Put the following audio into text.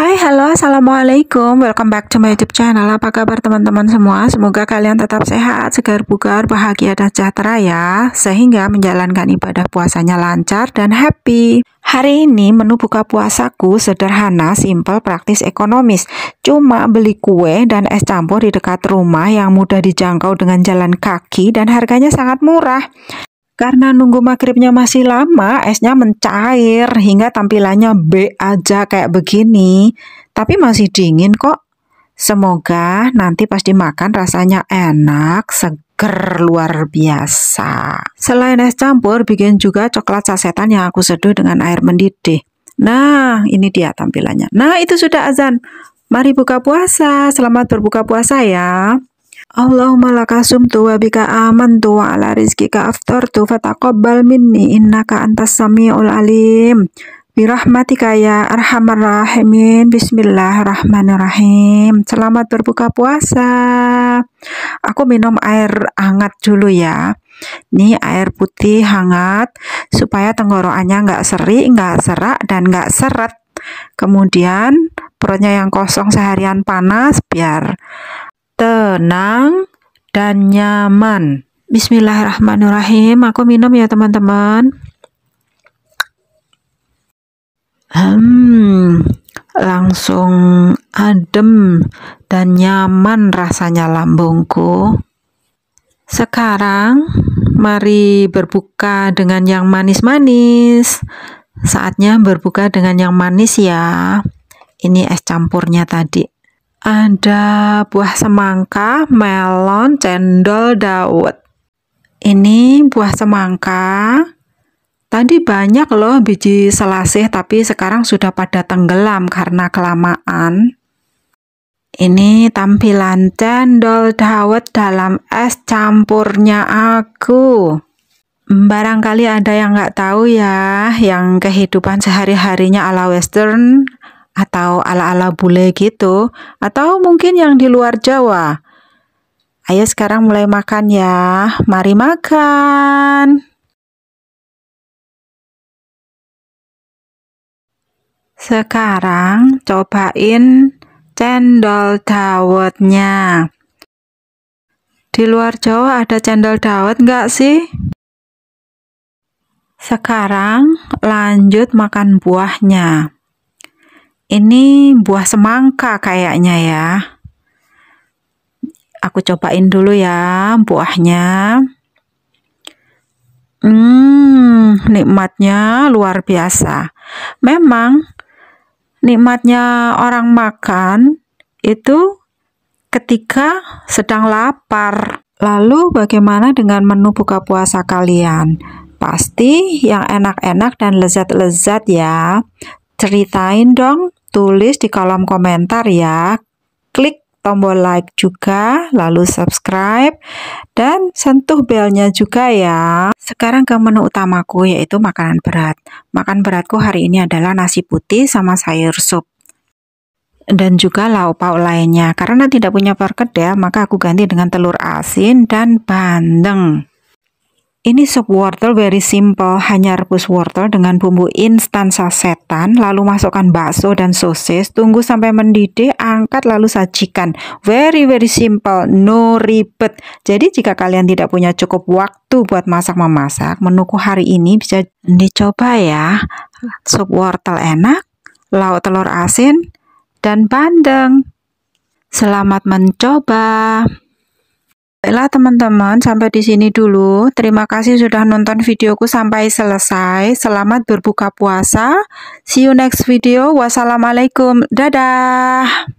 Hai, halo, assalamualaikum. Welcome back to my YouTube channel. Apa kabar teman-teman semua? Semoga kalian tetap sehat, segar bugar, bahagia dan sejahtera ya, sehingga menjalankan ibadah puasanya lancar dan happy. Hari ini menu buka puasaku sederhana, simple, praktis, ekonomis. Cuma beli kue dan es campur di dekat rumah yang mudah dijangkau dengan jalan kaki dan harganya sangat murah. Karena nunggu maghribnya masih lama, esnya mencair hingga tampilannya B aja kayak begini. Tapi masih dingin kok. Semoga nanti pas dimakan rasanya enak, seger, luar biasa. Selain es campur, bikin juga coklat sasetan yang aku seduh dengan air mendidih. Nah, ini dia tampilannya. Nah, itu sudah azan. Mari buka puasa. Selamat berbuka puasa ya. Allahumma lakasum tuwa bika aman tuwa ala aftar tu fataqabbal minni innaka antas samiul alim birahmatika ya arhamar rahimin bismillahirrahmanirrahim selamat berbuka puasa aku minum air hangat dulu ya ini air putih hangat supaya tenggorokannya nggak seri nggak serak dan nggak seret kemudian perutnya yang kosong seharian panas biar tenang, dan nyaman. Bismillahirrahmanirrahim. Aku minum ya teman-teman. Hmm, langsung adem dan nyaman rasanya lambungku. Sekarang mari berbuka dengan yang manis-manis. Saatnya berbuka dengan yang manis ya. Ini es campurnya tadi. Ada buah semangka, melon, cendol, dawet. Ini buah semangka. Tadi banyak loh biji selasih tapi sekarang sudah pada tenggelam karena kelamaan. Ini tampilan cendol dawet dalam es campurnya aku. Barangkali ada yang nggak tahu ya, yang kehidupan sehari-harinya ala western atau ala-ala bule gitu, atau mungkin yang di luar Jawa. Ayo sekarang mulai makan ya. Mari makan. Sekarang cobain cendol dawetnya. Di luar Jawa ada cendol dawet nggak sih? Sekarang lanjut makan buahnya. Ini buah semangka kayaknya ya. Aku cobain dulu ya buahnya. Hmm, nikmatnya luar biasa. Memang nikmatnya orang makan itu ketika sedang lapar. Lalu bagaimana dengan menu buka puasa kalian? Pasti yang enak-enak dan lezat-lezat ya. Ceritain dong tulis di kolom komentar ya. Klik tombol like juga, lalu subscribe, dan sentuh belnya juga ya. Sekarang ke menu utamaku yaitu makanan berat. Makan beratku hari ini adalah nasi putih sama sayur sup. Dan juga lauk pauk lainnya. Karena tidak punya perkedel, maka aku ganti dengan telur asin dan bandeng. Ini sup wortel very simple, hanya rebus wortel dengan bumbu instan sasetan, lalu masukkan bakso dan sosis, tunggu sampai mendidih, angkat lalu sajikan. Very very simple, no ribet. Jadi jika kalian tidak punya cukup waktu buat masak-memasak, menuku hari ini bisa dicoba ya. Sup wortel enak, lauk telur asin, dan bandeng. Selamat mencoba. Baiklah teman-teman, sampai di sini dulu. Terima kasih sudah nonton videoku sampai selesai. Selamat berbuka puasa. See you next video. Wassalamualaikum. Dadah.